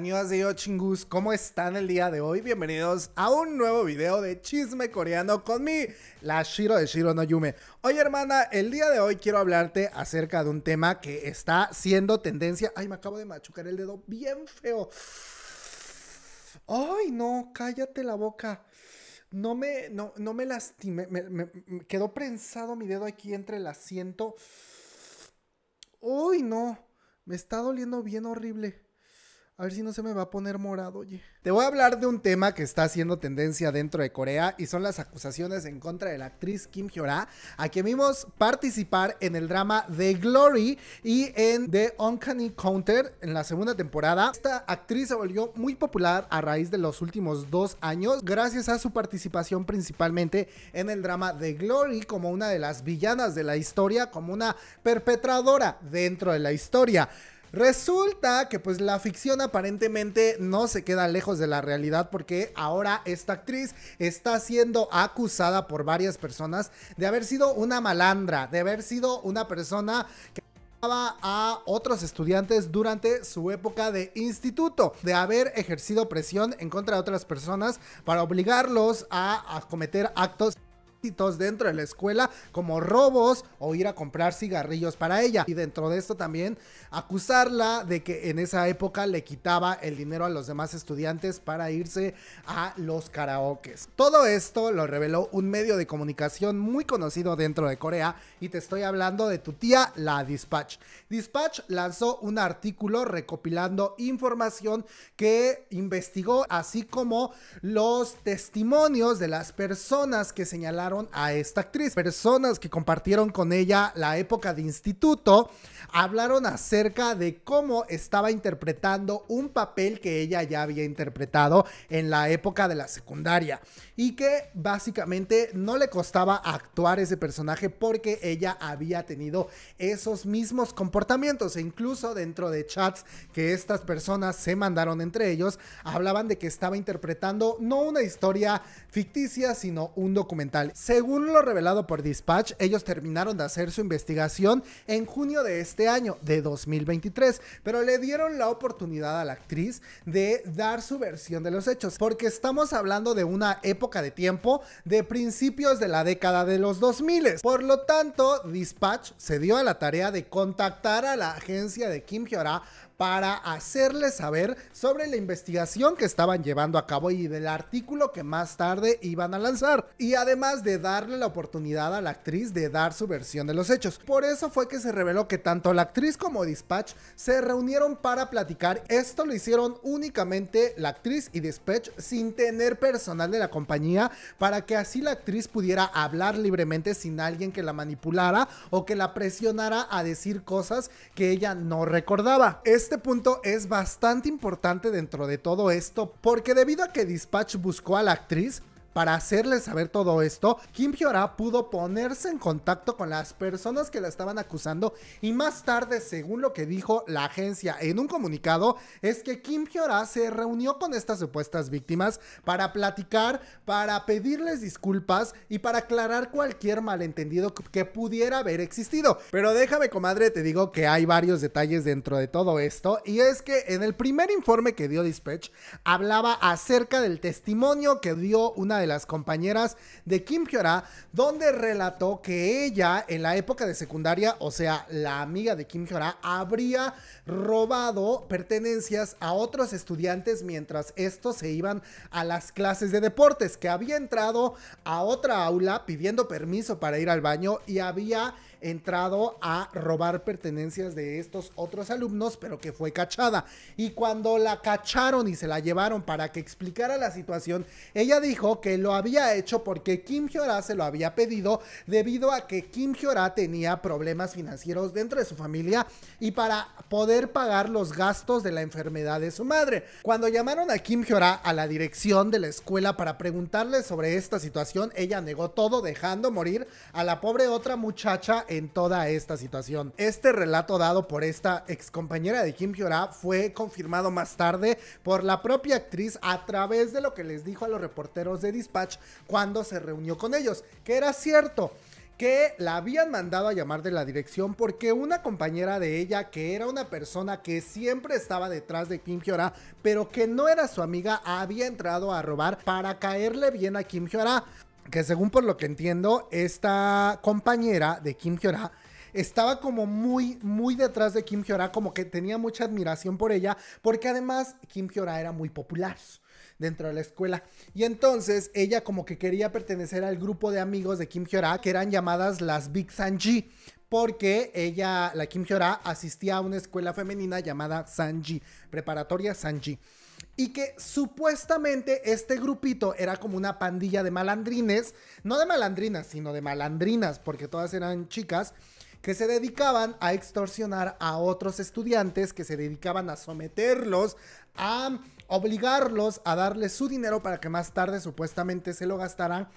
yo chingus, ¿cómo están el día de hoy? Bienvenidos a un nuevo video de chisme coreano con mi la Shiro de Shiro no Yume. Oye hermana, el día de hoy quiero hablarte acerca de un tema que está siendo tendencia. Ay, me acabo de machucar el dedo bien feo. Ay, no, cállate la boca. No me, no, me lastimé, me, quedó prensado mi dedo aquí entre el asiento. Ay no, me está doliendo bien horrible. A ver si no se me va a poner morado, oye. Te voy a hablar de un tema que está haciendo tendencia dentro de Corea y son las acusaciones en contra de la actriz Kim Hyora, a quien vimos participar en el drama The Glory y en The Uncanny Counter en la segunda temporada. Esta actriz se volvió muy popular a raíz de los últimos dos años gracias a su participación principalmente en el drama The Glory como una de las villanas de la historia, como una perpetradora dentro de la historia. Resulta que pues la ficción aparentemente no se queda lejos de la realidad porque ahora esta actriz está siendo acusada por varias personas de haber sido una malandra, de haber sido una persona que a otros estudiantes durante su época de instituto de haber ejercido presión en contra de otras personas para obligarlos a, a cometer actos dentro de la escuela como robos o ir a comprar cigarrillos para ella. Y dentro de esto también acusarla de que en esa época le quitaba el dinero a los demás estudiantes para irse a los karaokes. Todo esto lo reveló un medio de comunicación muy conocido dentro de Corea y te estoy hablando de tu tía, la Dispatch. Dispatch lanzó un artículo recopilando información que investigó así como los testimonios de las personas que señalaron a esta actriz. Personas que compartieron con ella la época de instituto hablaron acerca de cómo estaba interpretando un papel que ella ya había interpretado en la época de la secundaria y que básicamente no le costaba actuar ese personaje porque ella había tenido esos mismos comportamientos e incluso dentro de chats que estas personas se mandaron entre ellos hablaban de que estaba interpretando no una historia ficticia sino un documental. Según lo revelado por Dispatch, ellos terminaron de hacer su investigación en junio de este año, de 2023, pero le dieron la oportunidad a la actriz de dar su versión de los hechos, porque estamos hablando de una época de tiempo de principios de la década de los 2000. Por lo tanto, Dispatch se dio a la tarea de contactar a la agencia de Kim Hyora para hacerle saber sobre la investigación que estaban llevando a cabo y del artículo que más tarde iban a lanzar. Y además de darle la oportunidad a la actriz de dar su versión de los hechos. Por eso fue que se reveló que tanto la actriz como Dispatch se reunieron para platicar. Esto lo hicieron únicamente la actriz y Dispatch sin tener personal de la compañía para que así la actriz pudiera hablar libremente sin alguien que la manipulara o que la presionara a decir cosas que ella no recordaba. Este punto es bastante importante dentro de todo esto porque debido a que Dispatch buscó a la actriz, para hacerles saber todo esto, Kim Hyora pudo ponerse en contacto con las personas que la estaban acusando y más tarde, según lo que dijo la agencia en un comunicado, es que Kim Hyora se reunió con estas supuestas víctimas para platicar, para pedirles disculpas y para aclarar cualquier malentendido que pudiera haber existido. Pero déjame, comadre, te digo que hay varios detalles dentro de todo esto y es que en el primer informe que dio Dispatch hablaba acerca del testimonio que dio una de las compañeras de Kim Hyora, donde relató que ella en la época de secundaria, o sea, la amiga de Kim Hyora, habría robado pertenencias a otros estudiantes mientras estos se iban a las clases de deportes, que había entrado a otra aula pidiendo permiso para ir al baño y había entrado a robar pertenencias de estos otros alumnos, pero que fue cachada. Y cuando la cacharon y se la llevaron para que explicara la situación, ella dijo que lo había hecho porque Kim Hyora se lo había pedido debido a que Kim Hyora tenía problemas financieros dentro de su familia y para poder pagar los gastos de la enfermedad de su madre. Cuando llamaron a Kim Hyora a la dirección de la escuela para preguntarle sobre esta situación, ella negó todo dejando morir a la pobre otra muchacha en toda esta situación. Este relato dado por esta ex compañera de Kim Hyora fue confirmado más tarde por la propia actriz a través de lo que les dijo a los reporteros de Dispatch cuando se reunió con ellos, que era cierto que la habían mandado a llamar de la dirección porque una compañera de ella, que era una persona que siempre estaba detrás de Kim Hyora, pero que no era su amiga, había entrado a robar para caerle bien a Kim Hyora que según por lo que entiendo, esta compañera de Kim Hyora estaba como muy, muy detrás de Kim Hyora, como que tenía mucha admiración por ella, porque además Kim Hyora era muy popular dentro de la escuela. Y entonces ella como que quería pertenecer al grupo de amigos de Kim Hyora, que eran llamadas las Big Sanji, porque ella, la Kim Hyora, asistía a una escuela femenina llamada Sanji, preparatoria Sanji y que supuestamente este grupito era como una pandilla de malandrines, no de malandrinas, sino de malandrinas, porque todas eran chicas, que se dedicaban a extorsionar a otros estudiantes, que se dedicaban a someterlos, a obligarlos a darles su dinero para que más tarde supuestamente se lo gastaran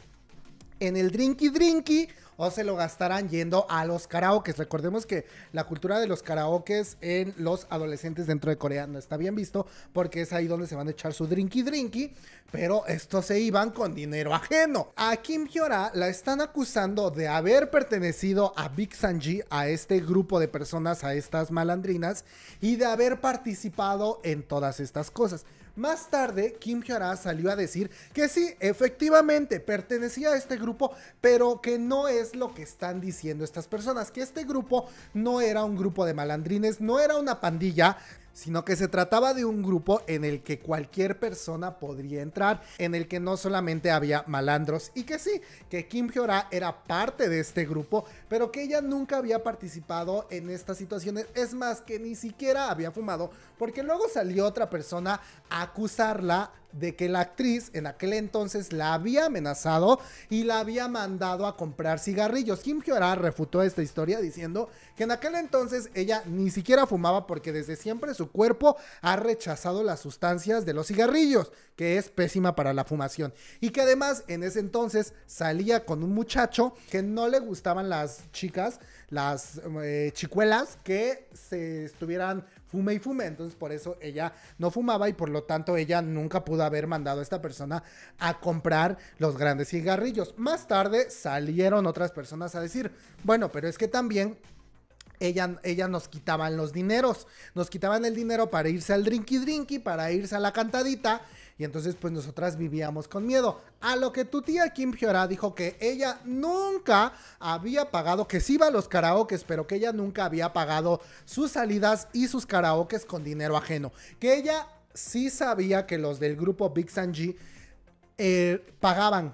en el drinky drinky o se lo gastarán yendo a los karaokes. Recordemos que la cultura de los karaokes en los adolescentes dentro de Corea no está bien visto porque es ahí donde se van a echar su drinky drinky, pero estos se iban con dinero ajeno. A Kim Hyora la están acusando de haber pertenecido a Big Sanji, a este grupo de personas, a estas malandrinas y de haber participado en todas estas cosas. Más tarde, Kim Hyara salió a decir que sí, efectivamente pertenecía a este grupo, pero que no es lo que están diciendo estas personas, que este grupo no era un grupo de malandrines, no era una pandilla, sino que se trataba de un grupo en el que cualquier persona podría entrar, en el que no solamente había malandros y que sí, que Kim Hyora era parte de este grupo, pero que ella nunca había participado en estas situaciones, es más que ni siquiera había fumado, porque luego salió otra persona a acusarla de que la actriz en aquel entonces la había amenazado y la había mandado a comprar cigarrillos. Kim Hyora refutó esta historia diciendo que en aquel entonces ella ni siquiera fumaba porque desde siempre su cuerpo ha rechazado las sustancias de los cigarrillos, que es pésima para la fumación. Y que además en ese entonces salía con un muchacho que no le gustaban las chicas, las eh, chicuelas que se estuvieran fume y fume. Entonces por eso ella no fumaba y por lo tanto ella nunca pudo haber mandado a esta persona a comprar los grandes cigarrillos. Más tarde salieron otras personas a decir, bueno, pero es que también ella, ella, nos quitaban los dineros. Nos quitaban el dinero para irse al drinky drinky, para irse a la cantadita. Y entonces pues nosotras vivíamos con miedo. A lo que tu tía Kim Piora dijo que ella nunca había pagado, que sí iba a los karaokes, pero que ella nunca había pagado sus salidas y sus karaokes con dinero ajeno. Que ella sí sabía que los del grupo Big Sanji eh, pagaban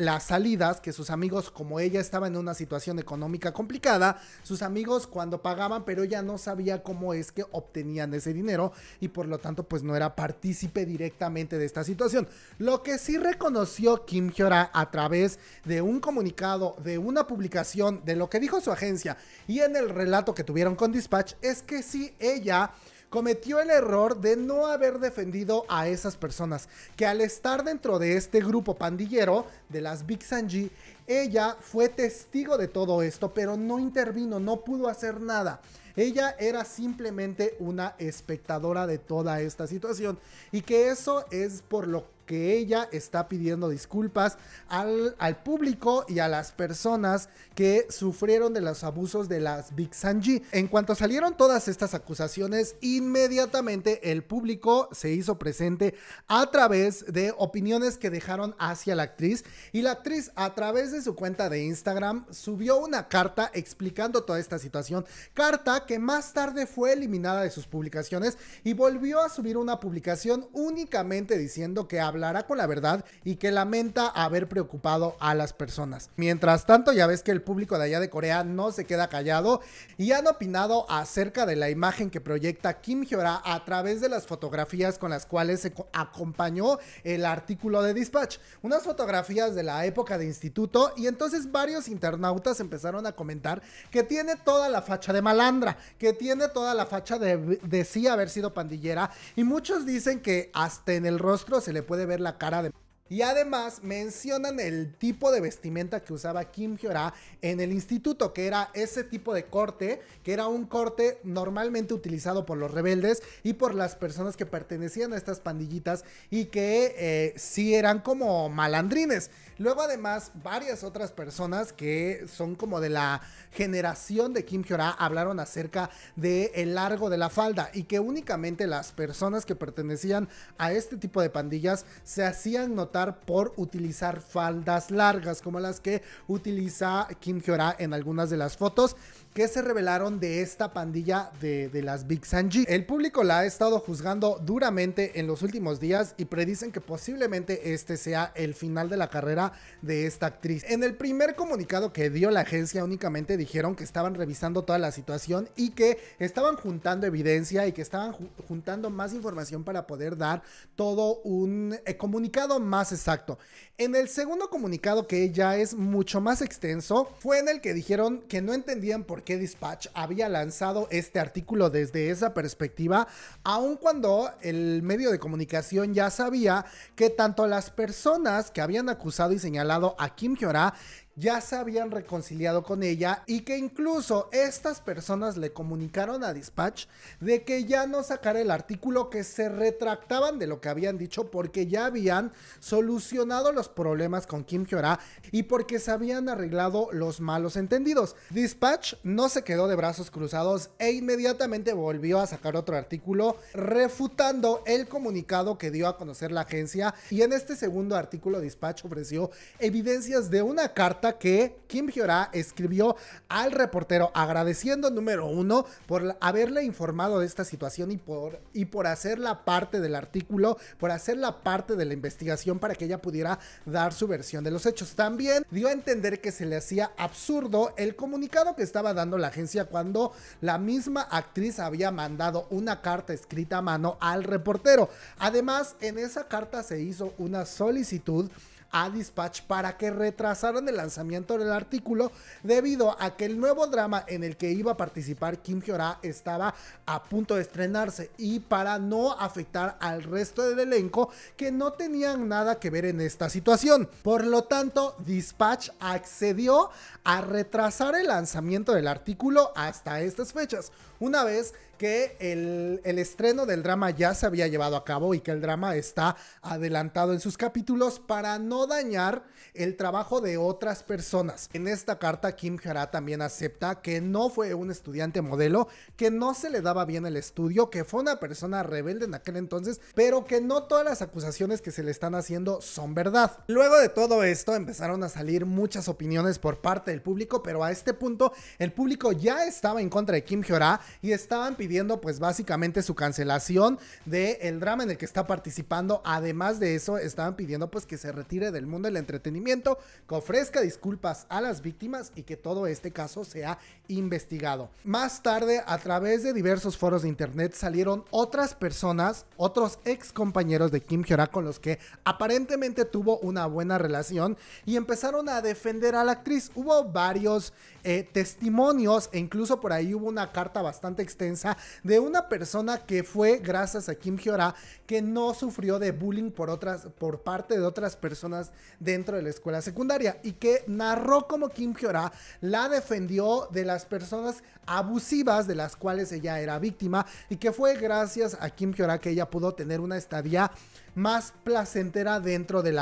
las salidas que sus amigos, como ella estaba en una situación económica complicada, sus amigos cuando pagaban, pero ella no sabía cómo es que obtenían ese dinero y por lo tanto pues no era partícipe directamente de esta situación. Lo que sí reconoció Kim Hyora a través de un comunicado, de una publicación, de lo que dijo su agencia y en el relato que tuvieron con Dispatch es que sí ella cometió el error de no haber defendido a esas personas, que al estar dentro de este grupo pandillero de las Big Sanji, ella fue testigo de todo esto, pero no intervino, no pudo hacer nada. Ella era simplemente una espectadora de toda esta situación y que eso es por lo que ella está pidiendo disculpas al, al público y a las personas que sufrieron de los abusos de las Big Sanji. En cuanto salieron todas estas acusaciones, inmediatamente el público se hizo presente a través de opiniones que dejaron hacia la actriz y la actriz a través de su cuenta de Instagram subió una carta explicando toda esta situación, carta que más tarde fue eliminada de sus publicaciones y volvió a subir una publicación únicamente diciendo que habla hablará con la verdad y que lamenta haber preocupado a las personas. Mientras tanto, ya ves que el público de allá de Corea no se queda callado y han opinado acerca de la imagen que proyecta Kim Hyora a través de las fotografías con las cuales se acompañó el artículo de Dispatch. Unas fotografías de la época de instituto y entonces varios internautas empezaron a comentar que tiene toda la facha de malandra, que tiene toda la facha de, de sí haber sido pandillera y muchos dicen que hasta en el rostro se le puede ver ver la cara de... Y además mencionan el tipo de vestimenta que usaba Kim Hyora en el instituto, que era ese tipo de corte, que era un corte normalmente utilizado por los rebeldes y por las personas que pertenecían a estas pandillitas y que si eh, sí eran como malandrines. Luego además varias otras personas que son como de la generación de Kim Hyora hablaron acerca de el largo de la falda y que únicamente las personas que pertenecían a este tipo de pandillas se hacían notar por utilizar faldas largas como las que utiliza Kim Hyora en algunas de las fotos que se revelaron de esta pandilla de, de las Big Sanji. El público la ha estado juzgando duramente en los últimos días y predicen que posiblemente este sea el final de la carrera de esta actriz. En el primer comunicado que dio la agencia únicamente dijeron que estaban revisando toda la situación y que estaban juntando evidencia y que estaban juntando más información para poder dar todo un eh, comunicado más exacto. En el segundo comunicado que ya es mucho más extenso fue en el que dijeron que no entendían por qué Dispatch había lanzado este artículo desde esa perspectiva, aun cuando el medio de comunicación ya sabía que tanto las personas que habían acusado señalado a Kim Hyora, ya se habían reconciliado con ella y que incluso estas personas le comunicaron a Dispatch de que ya no sacara el artículo, que se retractaban de lo que habían dicho porque ya habían solucionado los problemas con Kim Hyora y porque se habían arreglado los malos entendidos. Dispatch no se quedó de brazos cruzados e inmediatamente volvió a sacar otro artículo refutando el comunicado que dio a conocer la agencia y en este segundo artículo Dispatch ofreció evidencias de una carta que Kim Hyora escribió al reportero agradeciendo, número uno, por haberle informado de esta situación y por, y por hacerla parte del artículo, por hacer la parte de la investigación para que ella pudiera dar su versión de los hechos. También dio a entender que se le hacía absurdo el comunicado que estaba dando la agencia cuando la misma actriz había mandado una carta escrita a mano al reportero. Además, en esa carta se hizo una solicitud a Dispatch para que retrasaran el lanzamiento del artículo debido a que el nuevo drama en el que iba a participar Kim Hyora estaba a punto de estrenarse y para no afectar al resto del elenco que no tenían nada que ver en esta situación. Por lo tanto, Dispatch accedió a retrasar el lanzamiento del artículo hasta estas fechas. Una vez que el, el, estreno del drama ya se había llevado a cabo y que el drama está adelantado en sus capítulos para no dañar el trabajo de otras personas. En esta carta, Kim Jara también acepta que no fue un estudiante modelo, que no se le daba bien el estudio, que fue una persona rebelde en aquel entonces, pero que no todas las acusaciones que se le están haciendo son verdad. Luego de todo esto empezaron a salir muchas opiniones por parte del público, pero a este punto el público ya estaba en contra de Kim Hyora y estaban pidiendo pidiendo pues básicamente su cancelación De el drama en el que está participando. Además de eso, estaban pidiendo pues que se retire del mundo del entretenimiento, que ofrezca disculpas a las víctimas y que todo este caso sea investigado. Más tarde, a través de diversos foros de internet salieron otras personas, otros ex compañeros de Kim Hyora con los que aparentemente tuvo una buena relación y empezaron a defender a la actriz. Hubo varios eh, testimonios e incluso por ahí hubo una carta bastante extensa de una persona que fue, gracias a Kim Hyora, que no sufrió de bullying por, otras, por parte de otras personas dentro de la escuela secundaria y que narró como Kim Hyora la defendió de las personas abusivas de las cuales ella era víctima y que fue gracias a Kim Hyora que ella pudo tener una estadía más placentera dentro, de,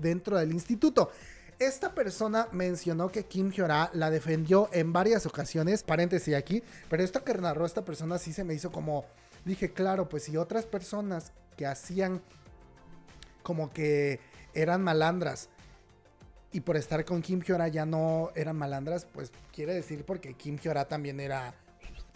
dentro del instituto. Esta persona mencionó que Kim Hyora la defendió en varias ocasiones, paréntesis aquí, pero esto que narró esta persona sí se me hizo como, dije, claro, pues si otras personas que hacían como que eran malandras, y por estar con Kim Hyora ya no eran malandras, pues quiere decir porque Kim Hyora también era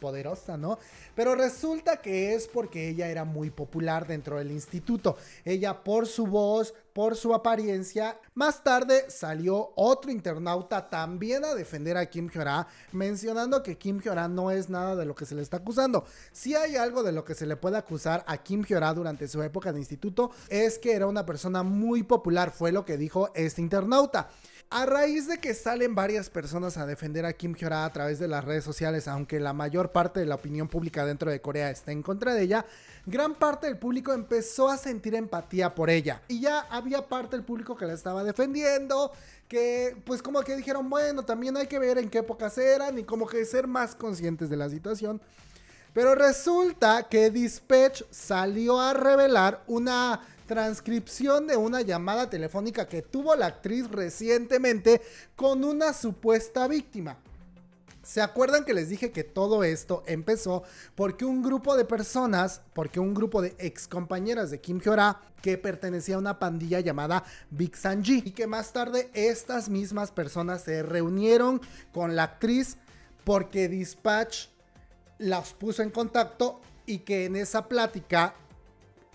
poderosa, ¿no? Pero resulta que es porque ella era muy popular dentro del instituto. Ella por su voz, por su apariencia. Más tarde salió otro internauta también a defender a Kim Hyora, mencionando que Kim Hyora no es nada de lo que se le está acusando. Si hay algo de lo que se le puede acusar a Kim Hyora durante su época de instituto, es que era una persona muy popular, fue lo que dijo este internauta. A raíz de que salen varias personas a defender a Kim Hyora a través de las redes sociales, aunque la mayor parte de la opinión pública dentro de Corea está en contra de ella, gran parte del público empezó a sentir empatía por ella. Y ya había parte del público que la estaba defendiendo, que pues como que dijeron, bueno, también hay que ver en qué épocas eran y como que ser más conscientes de la situación. Pero resulta que Dispatch salió a revelar una transcripción de una llamada telefónica que tuvo la actriz recientemente con una supuesta víctima. ¿Se acuerdan que les dije que todo esto empezó porque un grupo de personas, porque un grupo de ex compañeras de Kim Hyora que pertenecía a una pandilla llamada Big Sanji y que más tarde estas mismas personas se reunieron con la actriz porque Dispatch las puso en contacto y que en esa plática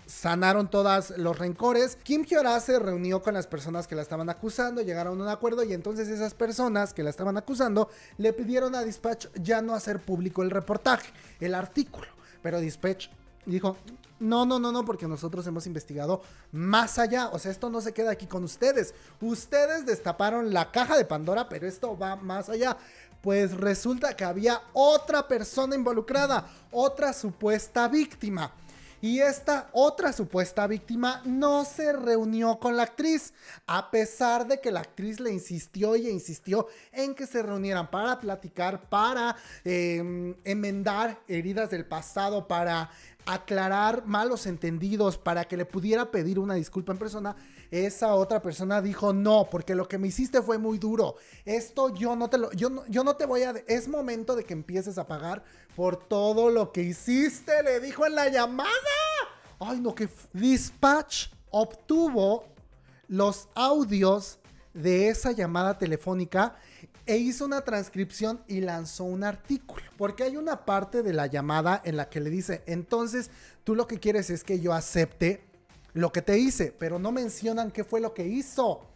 sanaron todos los rencores. Kim Hyora se reunió con las personas que la estaban acusando, llegaron a un acuerdo y entonces esas personas que la estaban acusando le pidieron a Dispatch ya no hacer público el reportaje, el artículo. Pero Dispatch dijo, no, no, no, no, porque nosotros hemos investigado más allá. O sea, esto no se queda aquí con ustedes. Ustedes destaparon la caja de Pandora, pero esto va más allá. Pues resulta que había otra persona involucrada, otra supuesta víctima y esta otra supuesta víctima no se reunió con la actriz, a pesar de que la actriz le insistió y insistió en que se reunieran para platicar, para em, enmendar heridas del pasado, para aclarar malos entendidos, para que le pudiera pedir una disculpa en persona esa otra persona dijo, no, porque lo que me hiciste fue muy duro. Esto yo no te lo, yo yo no te voy a, es momento de que empieces a pagar por todo lo que hiciste, le dijo en la llamada. Ay, no, que Dispatch obtuvo los audios de esa llamada telefónica e hizo una transcripción y lanzó un artículo. Porque hay una parte de la llamada en la que le dice, entonces tú lo que quieres es que yo acepte lo que te hice, pero no mencionan qué fue lo que hizo.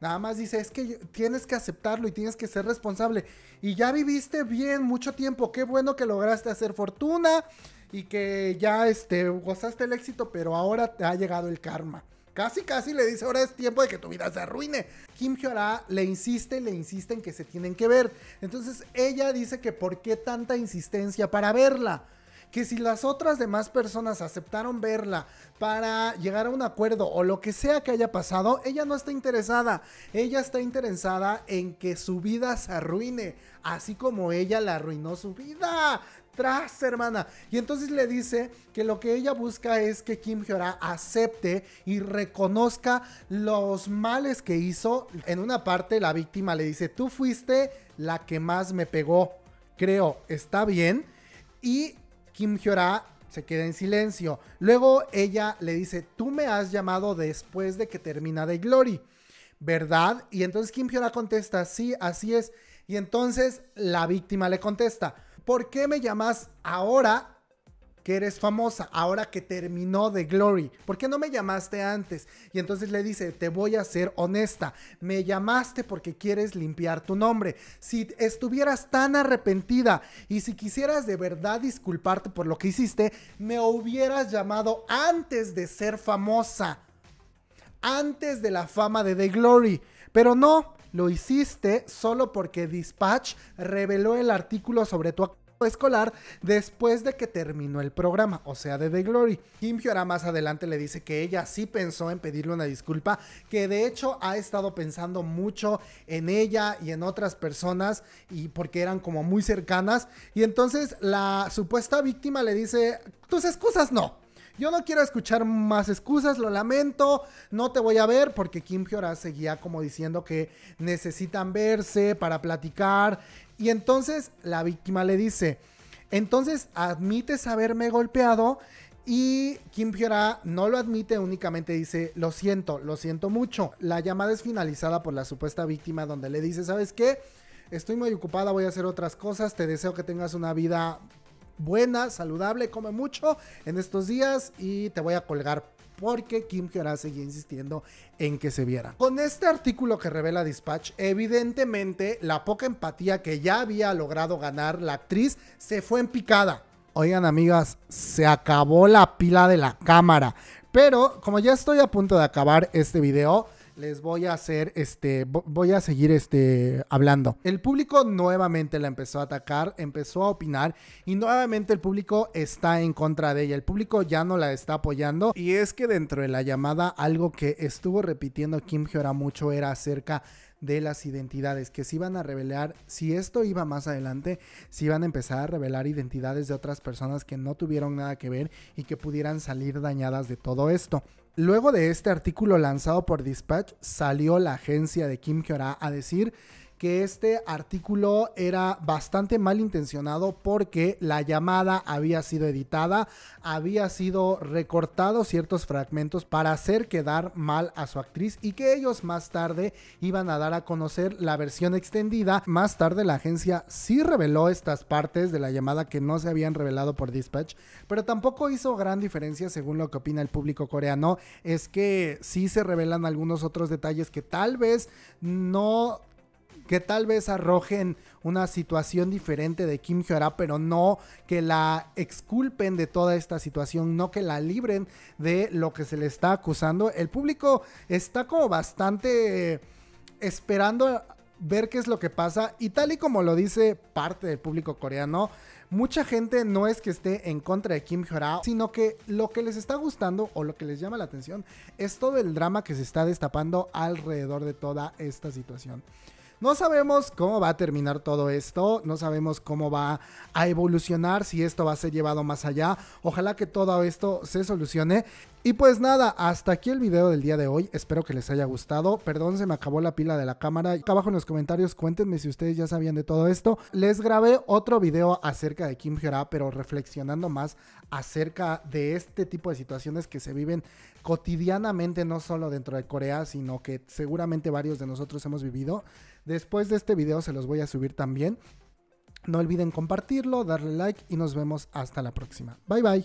Nada más dice, es que tienes que aceptarlo y tienes que ser responsable. Y ya viviste bien mucho tiempo, qué bueno que lograste hacer fortuna y que ya este, gozaste el éxito, pero ahora te ha llegado el karma. Casi, casi le dice, ahora es tiempo de que tu vida se arruine. Kim Hyora le insiste, le insiste en que se tienen que ver. Entonces ella dice que por qué tanta insistencia para verla que si las otras demás personas aceptaron verla para llegar a un acuerdo o lo que sea que haya pasado, ella no está interesada. Ella está interesada en que su vida se arruine, así como ella la arruinó su vida. Tras, hermana. Y entonces le dice que lo que ella busca es que Kim Hyora acepte y reconozca los males que hizo. En una parte la víctima le dice, tú fuiste la que más me pegó. Creo, está bien. Y Kim Hyora se queda en silencio. Luego ella le dice, tú me has llamado después de que termina The Glory, ¿verdad? Y entonces Kim Hyora contesta, sí, así es. Y entonces la víctima le contesta, ¿por qué me llamas ahora que eres famosa ahora que terminó de Glory. ¿Por qué no me llamaste antes? Y entonces le dice, te voy a ser honesta, me llamaste porque quieres limpiar tu nombre. Si estuvieras tan arrepentida y si quisieras de verdad disculparte por lo que hiciste, me hubieras llamado antes de ser famosa, antes de la fama de The Glory. Pero no, lo hiciste solo porque Dispatch reveló el artículo sobre tu escolar después de que terminó el programa, o sea, de The Glory. Kim Hyora más adelante le dice que ella sí pensó en pedirle una disculpa, que de hecho ha estado pensando mucho en ella y en otras personas y porque eran como muy cercanas y entonces la supuesta víctima le dice, "Tus excusas no." Yo no quiero escuchar más excusas, lo lamento, no te voy a ver porque Kim Hyora seguía como diciendo que necesitan verse para platicar y entonces la víctima le dice, entonces admites haberme golpeado y Kim Piora no lo admite, únicamente dice, lo siento, lo siento mucho. La llamada es finalizada por la supuesta víctima donde le dice, ¿sabes qué? Estoy muy ocupada, voy a hacer otras cosas, te deseo que tengas una vida buena, saludable, come mucho en estos días y te voy a colgar porque Kim Jong seguía insistiendo en que se viera. Con este artículo que revela Dispatch, evidentemente la poca empatía que ya había logrado ganar la actriz se fue en picada. Oigan amigas, se acabó la pila de la cámara. Pero como ya estoy a punto de acabar este video, les voy a hacer, este, voy a seguir este, hablando. El público nuevamente la empezó a atacar, empezó a opinar y nuevamente el público está en contra de ella. El público ya no la está apoyando y es que dentro de la llamada algo que estuvo repitiendo Kim Hyora mucho era acerca de las identidades que se iban a revelar, si esto iba más adelante, si iban a empezar a revelar identidades de otras personas que no tuvieron nada que ver y que pudieran salir dañadas de todo esto. Luego de este artículo lanzado por Dispatch, salió la agencia de Kim jong a decir que este artículo era bastante malintencionado porque la llamada había sido editada, había sido recortado ciertos fragmentos para hacer quedar mal a su actriz y que ellos más tarde iban a dar a conocer la versión extendida. Más tarde la agencia sí reveló estas partes de la llamada que no se habían revelado por Dispatch, pero tampoco hizo gran diferencia según lo que opina el público coreano. Es que sí se revelan algunos otros detalles que tal vez no que tal vez arrojen una situación diferente de Kim Hyora, pero no que la exculpen de toda esta situación, no que la libren de lo que se le está acusando. El público está como bastante esperando ver qué es lo que pasa y tal y como lo dice parte del público coreano, mucha gente no es que esté en contra de Kim Hyora, sino que lo que les está gustando o lo que les llama la atención es todo el drama que se está destapando alrededor de toda esta situación. No sabemos cómo va a terminar todo esto, no sabemos cómo va a evolucionar, si esto va a ser llevado más allá. Ojalá que todo esto se solucione. Y pues nada, hasta aquí el video del día de hoy. Espero que les haya gustado. Perdón, se me acabó la pila de la cámara. Acá abajo en los comentarios cuéntenme si ustedes ya sabían de todo esto. Les grabé otro video acerca de Kim Jera, pero reflexionando más acerca de este tipo de situaciones que se viven cotidianamente, no solo dentro de Corea, sino que seguramente varios de nosotros hemos vivido. Después de este video se los voy a subir también. No olviden compartirlo, darle like y nos vemos hasta la próxima. Bye bye.